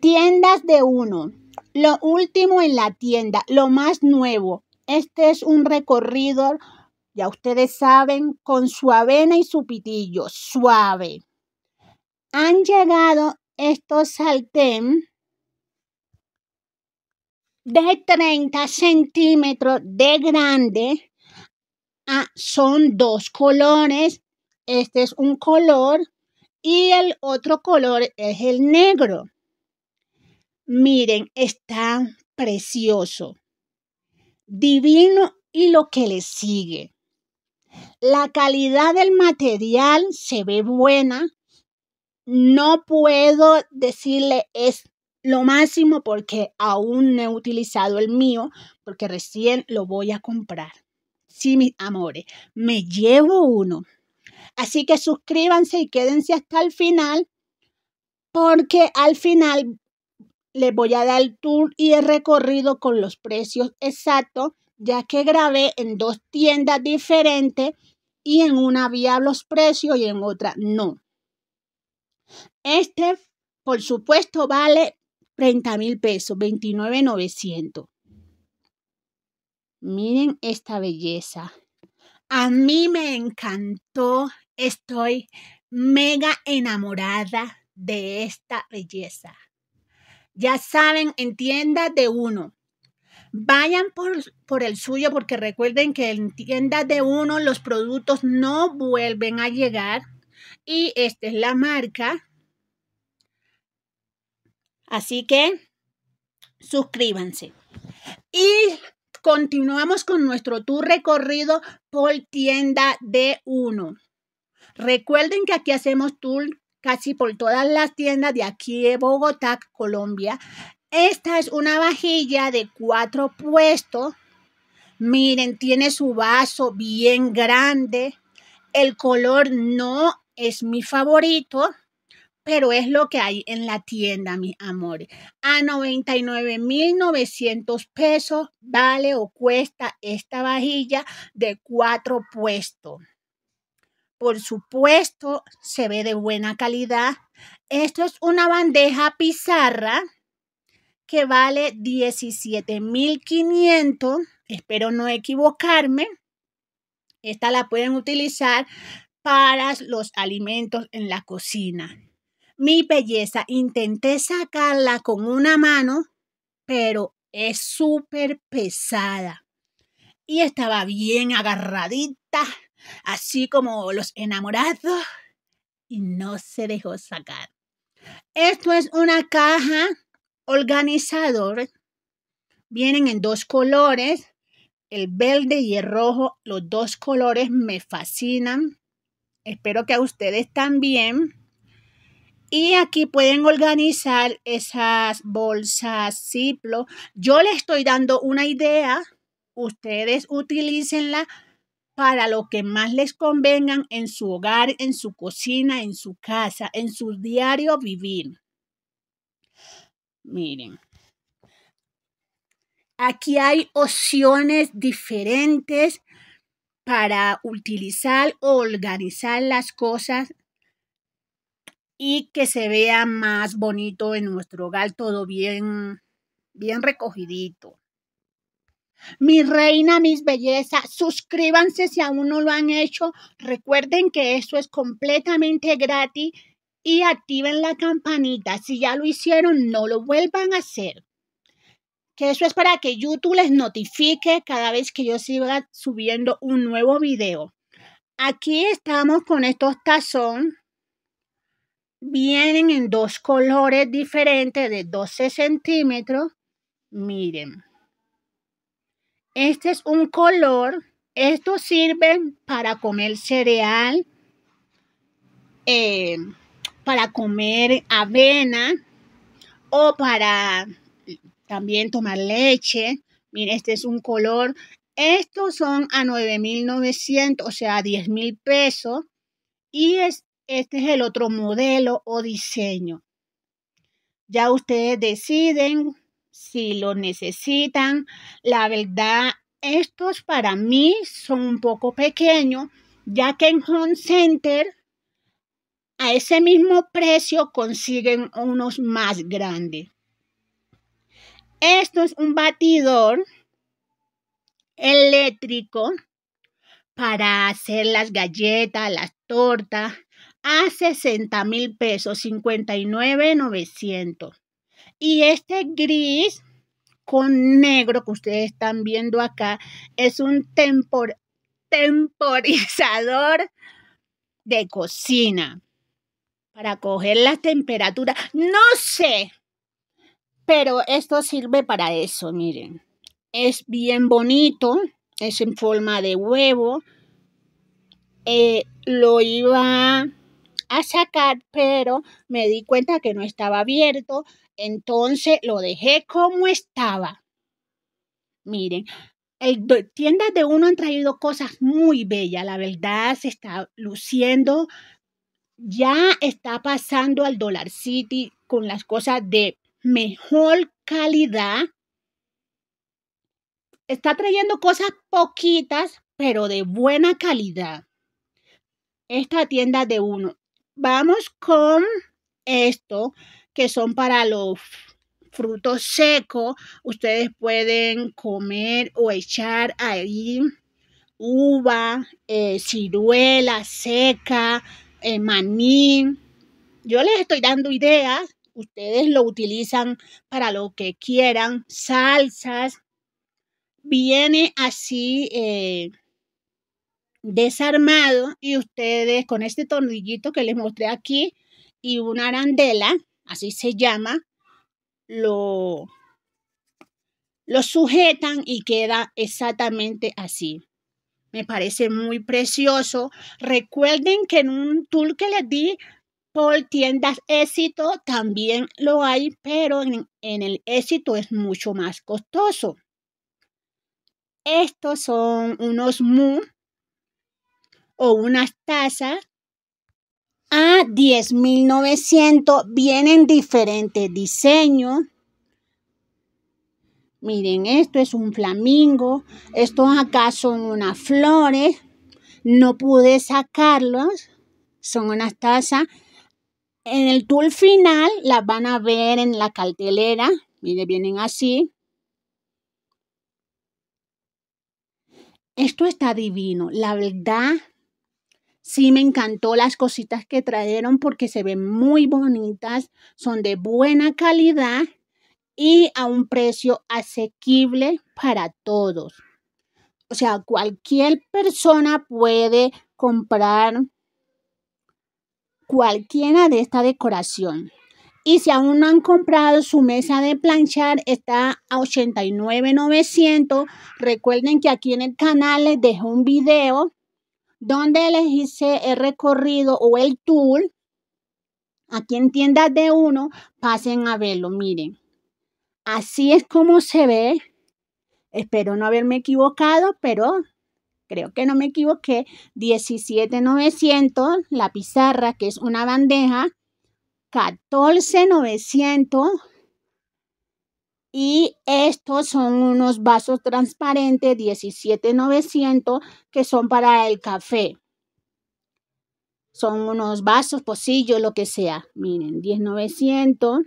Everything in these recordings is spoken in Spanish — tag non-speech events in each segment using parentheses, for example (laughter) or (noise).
Tiendas de uno. Lo último en la tienda, lo más nuevo. Este es un recorrido, ya ustedes saben, con su avena y su pitillo, suave. Han llegado estos saltén de 30 centímetros de grande. Ah, son dos colores. Este es un color y el otro color es el negro. Miren, está precioso, divino y lo que le sigue. La calidad del material se ve buena. No puedo decirle es lo máximo porque aún no he utilizado el mío, porque recién lo voy a comprar. Sí, mis amores, me llevo uno. Así que suscríbanse y quédense hasta el final, porque al final les voy a dar el tour y el recorrido con los precios exactos, ya que grabé en dos tiendas diferentes y en una había los precios y en otra no. Este, por supuesto, vale 30 mil pesos, 29,900. Miren esta belleza. A mí me encantó. Estoy mega enamorada de esta belleza. Ya saben, en tienda de uno. Vayan por, el suyo porque recuerden que en tienda de uno los productos no vuelven a llegar. Y esta es la marca. Así que suscríbanse. Y continuamos con nuestro tour recorrido por tienda de uno. Recuerden que aquí hacemos tour casi por todas las tiendas de aquí de Bogotá, Colombia. Esta es una vajilla de cuatro puestos. Miren, tiene su vaso bien grande. El color no es mi favorito, pero es lo que hay en la tienda, mis amores. A 99.900 pesos vale o cuesta esta vajilla de cuatro puestos por supuesto, se ve de buena calidad. Esto es una bandeja pizarra que vale 17.500. Espero no equivocarme. Esta la pueden utilizar para los alimentos en la cocina. Mi belleza, intenté sacarla con una mano, pero es súper pesada. Y estaba bien agarradita así como los enamorados, y no se dejó sacar. Esto es una caja organizador. Vienen en dos colores, el verde y el rojo. Los dos colores me fascinan. Espero que a ustedes también. Y aquí pueden organizar esas bolsas Ziploc. Yo les estoy dando una idea. Ustedes utilicenla para lo que más les convengan en su hogar, en su cocina, en su casa, en su diario vivir. Miren, aquí hay opciones diferentes para utilizar o organizar las cosas y que se vea más bonito en nuestro hogar, todo bien, bien recogidito. Mi reina, mis bellezas, suscríbanse si aún no lo han hecho. Recuerden que esto es completamente gratis y activen la campanita. Si ya lo hicieron, no lo vuelvan a hacer. Que eso es para que YouTube les notifique cada vez que yo siga subiendo un nuevo video. Aquí estamos con estos tazón. Vienen en dos colores diferentes de 12 centímetros. Miren. Este es un color. Esto sirven para comer cereal, eh, para comer avena o para también tomar leche. Miren, este es un color. Estos son a 9.900, o sea, a 10.000 pesos. Y este es el otro modelo o diseño. Ya ustedes deciden si lo necesitan. La verdad, estos para mí son un poco pequeños, ya que en Home Center a ese mismo precio consiguen unos más grandes. Esto es un batidor eléctrico para hacer las galletas, las tortas, a 60 mil pesos, 59,900. Y este gris con negro que ustedes están viendo acá es un temporizador de cocina para coger la temperatura. No sé, pero esto sirve para eso, miren. Es bien bonito, es en forma de huevo. Eh, lo iba a sacar, pero me di cuenta que no estaba abierto entonces lo dejé como estaba. Miren, el, tiendas de uno han traído cosas muy bellas, la verdad se está luciendo, ya está pasando al Dollar City con las cosas de mejor calidad. Está trayendo cosas poquitas, pero de buena calidad. Esta tienda de uno. Vamos con esto que son para los frutos secos. Ustedes pueden comer o echar ahí uva, eh, ciruela seca, eh, maní. Yo les estoy dando ideas. Ustedes lo utilizan para lo que quieran, salsas. Viene así eh, desarmado y ustedes con este tornillito que les mostré aquí y una arandela, así se llama, lo, lo sujetan y queda exactamente así. Me parece muy precioso. Recuerden que en un tool que les di por tiendas éxito también lo hay, pero en, en el éxito es mucho más costoso. Estos son unos mu o unas tazas a 10.900. Vienen diferentes diseños. Miren, esto es un flamingo. Estos acá son unas flores. No pude sacarlos. Son unas tazas. En el tool final las van a ver en la cartelera. Miren, vienen así. Esto está divino. La verdad, Sí, me encantó las cositas que trajeron porque se ven muy bonitas, son de buena calidad y a un precio asequible para todos. O sea, cualquier persona puede comprar cualquiera de esta decoración. Y si aún no han comprado su mesa de planchar, está a 89.900. Recuerden que aquí en el canal les dejo un video donde les hice el recorrido o el tour. Aquí en tiendas de uno, pasen a verlo, miren. Así es como se ve. Espero no haberme equivocado, pero creo que no me equivoqué. 17,900, la pizarra, que es una bandeja. 14,900. Y son unos vasos transparentes 17900 que son para el café. Son unos vasos, pocillos, lo que sea. Miren, 10900.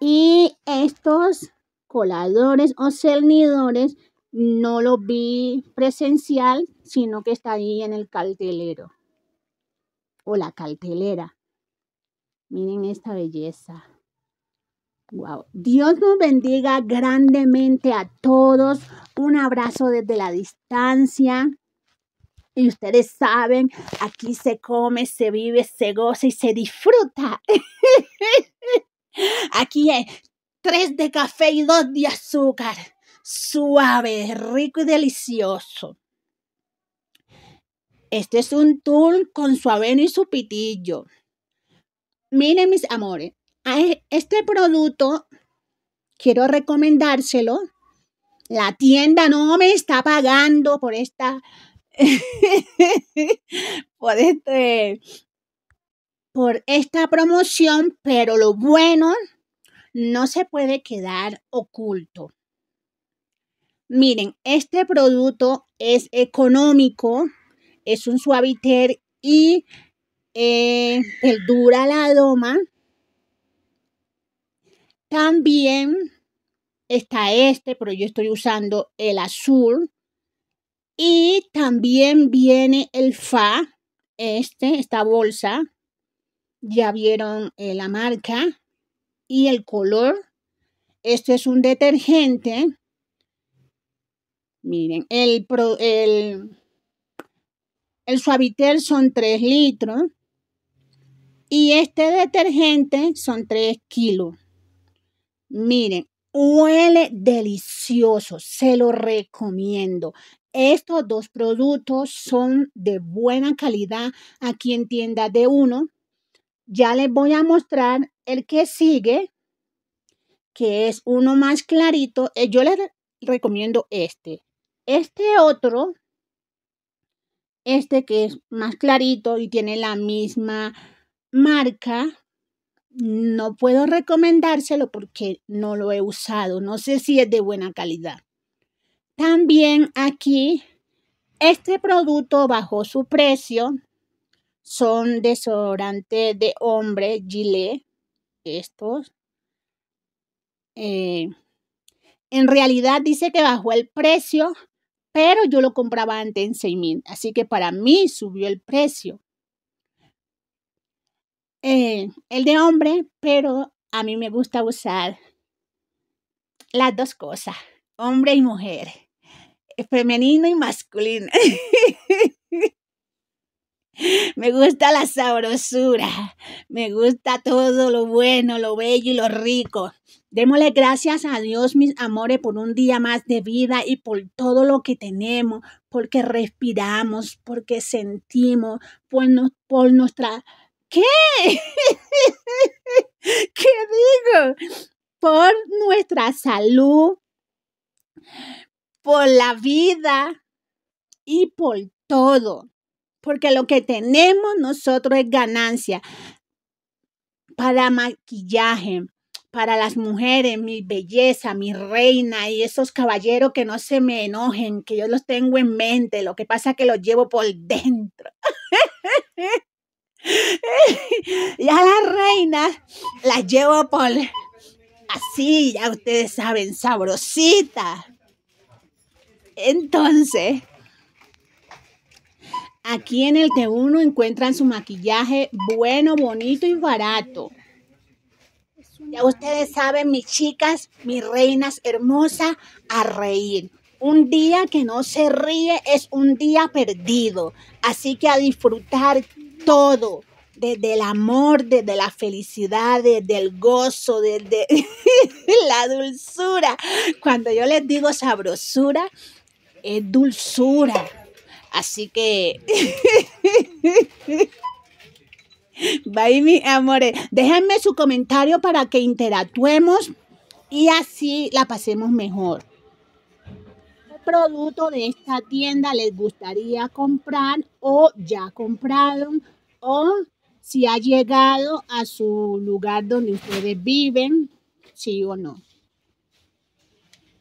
Y estos coladores o cernidores no los vi presencial, sino que está ahí en el cartelero o la cartelera. Miren esta belleza. Dios nos bendiga grandemente a todos. Un abrazo desde la distancia. Y ustedes saben, aquí se come, se vive, se goza y se disfruta. (laughs) aquí es tres de café y dos de azúcar. Suave, rico y delicioso. Este es un tour con su y su pitillo. Miren, mis amores, e, este producto quiero recomendárselo. La tienda no me está pagando por esta, (laughs) por este, por esta promoción, pero lo bueno no se puede quedar oculto. Miren, este producto es económico, es un suaviter y eh, dura la doma también está este, pero yo estoy usando el azul. Y también viene el fa, este, esta bolsa. Ya vieron eh, la marca y el color. Este es un detergente. Miren, el, pro, el, el suavitel son 3 litros y este detergente son 3 kilos. Miren, huele delicioso, se lo recomiendo. Estos dos productos son de buena calidad aquí en tienda de uno. Ya les voy a mostrar el que sigue, que es uno más clarito. Eh, yo les recomiendo este. Este otro, este que es más clarito y tiene la misma marca, no puedo recomendárselo porque no lo he usado. No sé si es de buena calidad. También aquí, este producto bajó su precio. Son desodorantes de hombre gilet, Estos. Eh, en realidad dice que bajó el precio, pero yo lo compraba antes en 6,000. Así que para mí subió el precio. Eh, el de hombre, pero a mí me gusta usar las dos cosas, hombre y mujer, eh, femenino y masculino. (laughs) me gusta la sabrosura, me gusta todo lo bueno, lo bello y lo rico. Démosle gracias a Dios, mis amores, por un día más de vida y por todo lo que tenemos, porque respiramos, porque sentimos, por nuestra ¿Qué? (laughs) ¿Qué digo? Por nuestra salud, por la vida y por todo. Porque lo que tenemos nosotros es ganancia para maquillaje, para las mujeres, mi belleza, mi reina y esos caballeros que no se me enojen, que yo los tengo en mente, lo que pasa es que los llevo por dentro. (laughs) (laughs) y a las reinas las llevo por así, ya ustedes saben, sabrosita. Entonces, aquí en el T1 encuentran su maquillaje bueno, bonito y barato. Ya ustedes saben, mis chicas, mis reinas hermosas, a reír. Un día que no se ríe es un día perdido. Así que a disfrutar, todo, desde el amor, desde la felicidad, desde el gozo, desde (laughs) la dulzura. Cuando yo les digo sabrosura, es dulzura. Así que... Bye, (laughs) mis amores. Déjenme su comentario para que interactuemos y así la pasemos mejor producto de esta tienda les gustaría comprar o ya compraron o si ha llegado a su lugar donde ustedes viven, sí o no.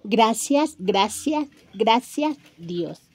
Gracias, gracias, gracias Dios.